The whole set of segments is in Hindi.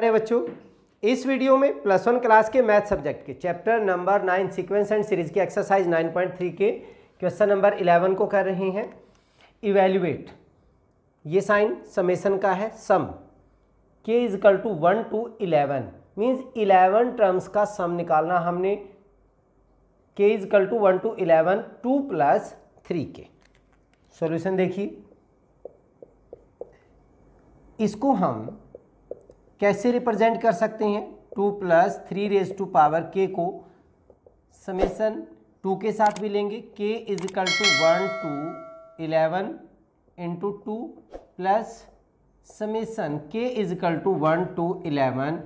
अरे बच्चों इस वीडियो में प्लस वन क्लास के मैथ सब्जेक्ट के chapter number nine sequence and series के एक्सरसाइज नाइन पॉइंट थ्री के क्वेश्चन नंबर इलेवन को कर रहे हैं इवेल्युएट ये साइन समेशन का है sum K equal to one to eleven means eleven terms का सम निकालना हमने K equal to one to eleven two plus three के सोल्यूशन देखिए इसको हम कैसे रिप्रेजेंट कर सकते हैं two plus three raise to power K को समेसन टू के साथ भी लेंगे K is equal to one to eleven into two plus summation K is equal to one to eleven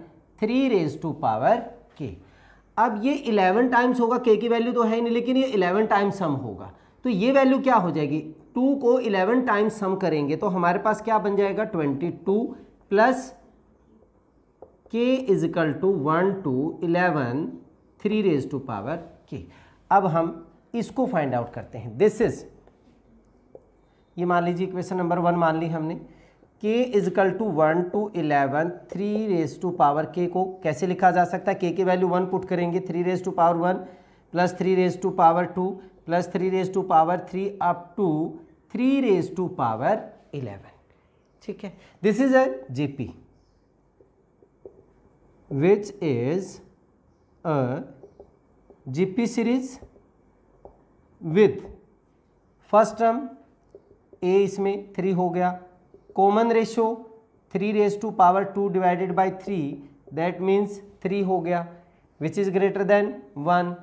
three raise to power K अब ये इलेवन टाइम्स होगा के की वैल्यू तो है नहीं लेकिन ये इलेवन टाइम्स सम होगा तो ये वैल्यू क्या हो जाएगी टू को इलेवन टाइम्स सम करेंगे तो हमारे पास क्या बन जाएगा twenty two plus K is equal to one to eleven three raise to power K अब हम इसको फाइंड आउट करते हैं दिस इज ये मान लीजिए इक्वेशन नंबर वन मान ली हमने K is to one to eleven three raise to power K को कैसे लिखा जा सकता है के के वैल्यू वन पुट करेंगे three raise to power one plus three raise to power two plus three raise to power three up to three raise to power eleven ठीक है this is a GP which is a GP series with first term A इसमें थ्री हो गया common ratio three raise to power two divided by three that means three हो गया which is greater than one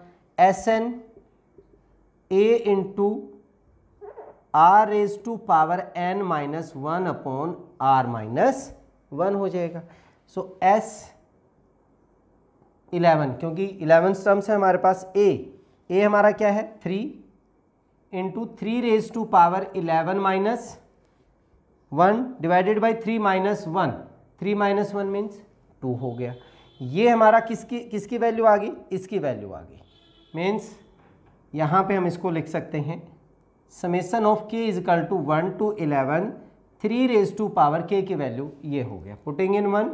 S N A into R raise to power N minus one upon R minus one हो जाएगा सो एस इलेवन क्योंकि इलेवन टर्म्स है हमारे पास ए ए हमारा क्या है three into three raise to power eleven minus one divided by three minus one three minus one means two हो गया ये हमारा किसकी किसकी वैल्यू आ गई इसकी वैल्यू आ गई मीन्स यहाँ पे हम इसको लिख सकते हैं summation of K is equal to one to eleven three raise to power K की वैल्यू ये हो गया putting in one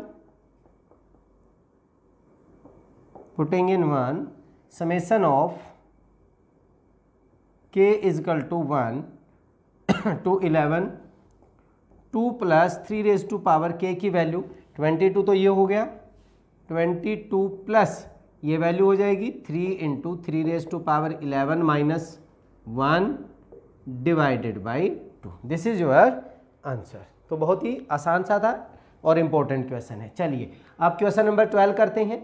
putting in one summation of K is equal to 1 to 11 2 plus three raise to power K की वैल्यू ट्वेंटी टू तो ये हो गया ट्वेंटी टू प्लस ये वैल्यू हो जाएगी three into three raise to power eleven minus one divided by two this is your answer तो बहुत ही आसान सा था और इम्पोर्टेंट क्वेश्चन है चलिए आप क्वेश्चन नंबर ट्वेल्व करते हैं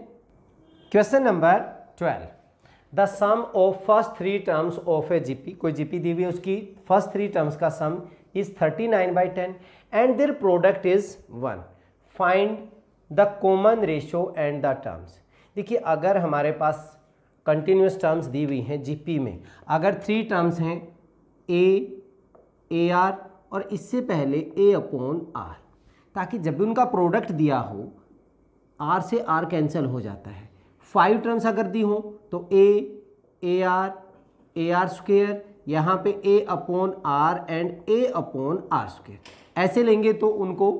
question number twelve the sum of first three terms of a GP कोई जीपी दी हुई है उसकी फर्स्ट थ्री टर्म्स का sum is thirty nine by ten and their product is one find the common ratio and the terms देखिए अगर हमारे पास कंटिन्यूस टर्म्स दी हुई हैं जीपी में अगर थ्री टर्म्स हैं ए ए आर और इससे पहले ए अपॉन आर ताकि जब भी उनका प्रोडक्ट दिया हो आर से आर कैंसिल हो जाता है फाइव टर्म्स अगर दी हो तो A A R A R square यहाँ पे A upon R and A upon R square ऐसे लेंगे तो उनको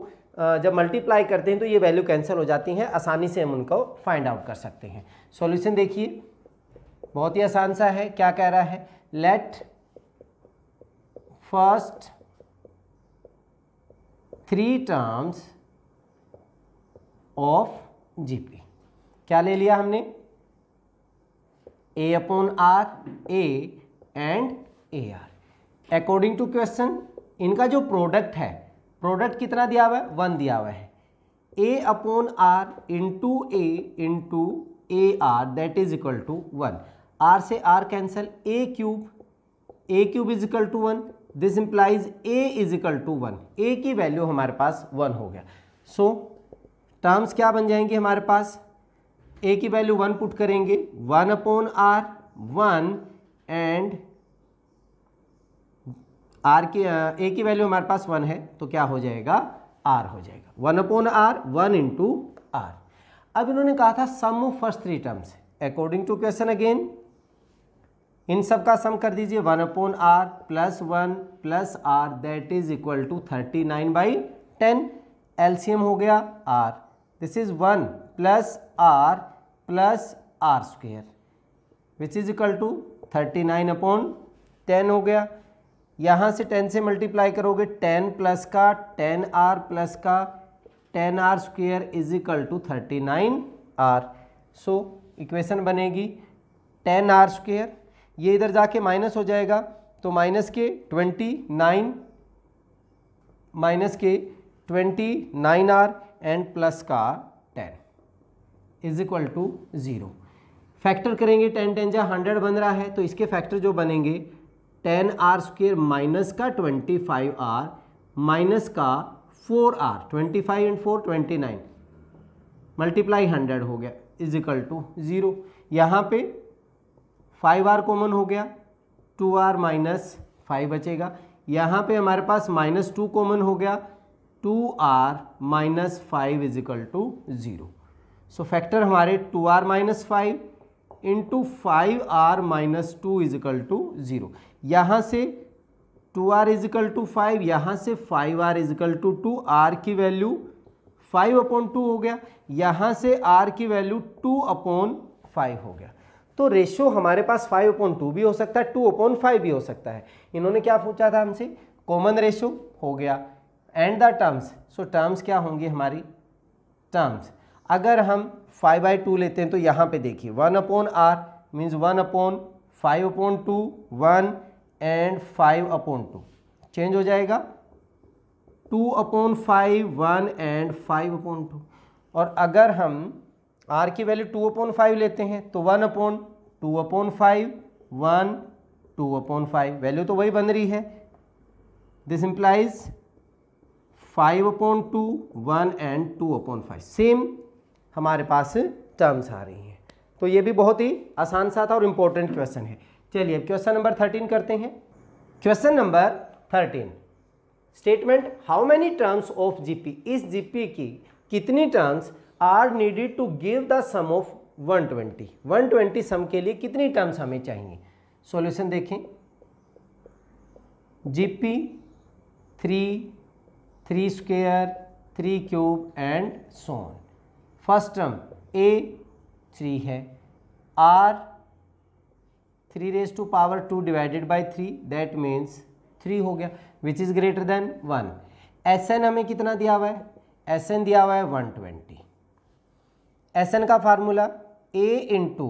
जब मल्टीप्लाई करते हैं तो ये वैल्यू कैंसिल हो जाती हैं आसानी से हम उनको फाइंड आउट कर सकते हैं सॉल्यूशन देखिए बहुत ही आसान सा है क्या कह रहा है let first three terms of GP क्या ले लिया हमने A upon R A and A R according to question इनका जो प्रोडक्ट है प्रोडक्ट कितना दिया हुआ है वन दिया हुआ है A upon R into A into A R that is equal to one R से R cancel A cube A cube is equal to one this implies A is equal to one A की वैल्यू हमारे पास वन हो गया सो so, टर्म्स क्या बन जाएंगे हमारे पास ए की वैल्यू वन पुट करेंगे one upon R one and R की ए की वैल्यू हमारे पास वन है तो क्या हो जाएगा आर हो जाएगा one upon R one into R अब इन्होंने कहा था sum of first three terms according to question again इन सब का सम कर दीजिए one upon R plus one plus R that is equal to thirty nine by ten LCM हो गया R this is one plus R plus R square which is equal to thirty nine upon ten हो गया यहाँ से टेन से मल्टीप्लाई करोगे टेन प्लस का टेन आर प्लस का ten R square is equal to thirty nine R so equation बनेगी टेन आर स्क्वेयर ये इधर जाके माइनस हो जाएगा तो माइनस के ट्वेंटी नाइन माइनस के twenty nine R and plus का is equal to zero factor करेंगे टेन टेन जहाँ हंड्रेड बन रहा है तो इसके फैक्टर जो बनेंगे टेन आर स्क्वेयर माइनस का ट्वेंटी फाइव आर माइनस का four R twenty five and four twenty nine multiply hundred हो गया इज इक्वल टू ज़ीरो यहाँ पे फाइव आर कॉमन हो गया टू आर माइनस फाइव बचेगा यहाँ पे हमारे पास माइनस टू कॉमन हो गया two R minus five is equal to zero so factor हमारे two R minus five into five R minus two equal to zero यहाँ से two R equal to five यहाँ से five R equal to two R की वैल्यू फाइव अपॉन टू हो गया यहाँ से आर की वैल्यू टू अपॉन फाइव हो गया तो रेशियो हमारे पास फाइव अपॉन टू भी हो सकता है टू अपॉन फाइव भी हो सकता है इन्होंने क्या पूछा था हमसे कॉमन रेशियो हो गया and the terms so terms क्या होंगी हमारी टर्म्स अगर हम फाइव बाई टू लेते हैं तो यहाँ पे देखिए one upon R means one upon five upon two one and five upon two change हो जाएगा two upon five one and five upon two और अगर हम आर की वैल्यू टू अपॉन फाइव लेते हैं तो one upon two upon five one two upon five value तो वही बन रही है this implies five upon two one and two upon five same हमारे पास टर्म्स आ रही हैं तो ये भी बहुत ही आसान सा था और इम्पोर्टेंट क्वेश्चन है चलिए अब क्वेश्चन नंबर थर्टीन करते हैं question number thirteen statement how many terms of GP इस जीपी की कितनी terms are needed to give the sum of 120 120 sum के लिए कितनी टर्म्स हमें चाहिए सॉल्यूशन देखें GP three three square three cube and so on first term A three है R three raise to power two divided by three that means three हो गया which is greater than one S N हमें कितना दिया हुआ है एस एन दिया हुआ है वन ट्वेंटी एस एन का फार्मूला ए इंटू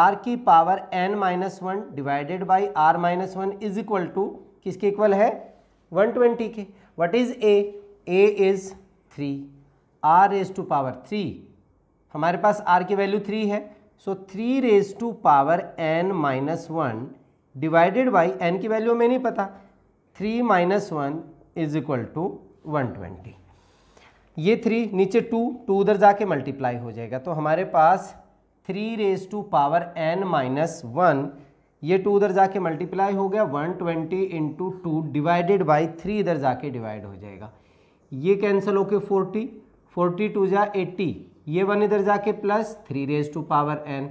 आर की power N minus one divided by r minus one is equal to किसके इक्वल है वन ट्वेंटी के what is a a is three r raise to power three हमारे पास आर की वैल्यू थ्री है so three raise to power N minus one divided by n की वैल्यू हमें नहीं पता three minus one is equal to one twenty ये थ्री नीचे टू टू उधर जाके मल्टीप्लाई हो जाएगा तो हमारे पास three raise to power N minus one ये टू उधर जाके मल्टीप्लाई हो गया one twenty into two divided by three इधर जाके डिवाइड हो जाएगा ये कैंसिल होके फोर्टी फोर्टी टू जा एट्टी ये वन इधर जाके plus three raise to power n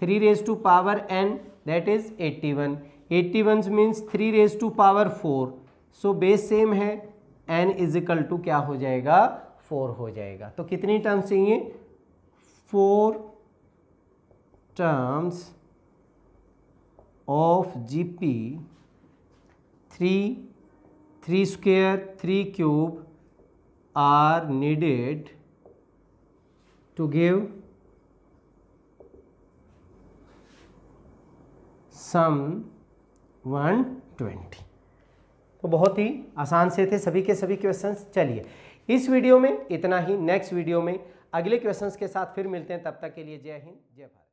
three raise to power n that is eighty one eighty one means three raise to power four so base same है एन इज इकल टू क्या हो जाएगा फोर हो जाएगा तो कितनी टर्म्स चाहिए four terms of GP three three square three cube are needed to give sum 120 तो बहुत ही आसान से थे सभी के सभी क्वेश्चंस चलिए इस वीडियो में इतना ही नेक्स्ट वीडियो में अगले क्वेश्चंस के साथ फिर मिलते हैं तब तक के लिए जय हिंद जय भारत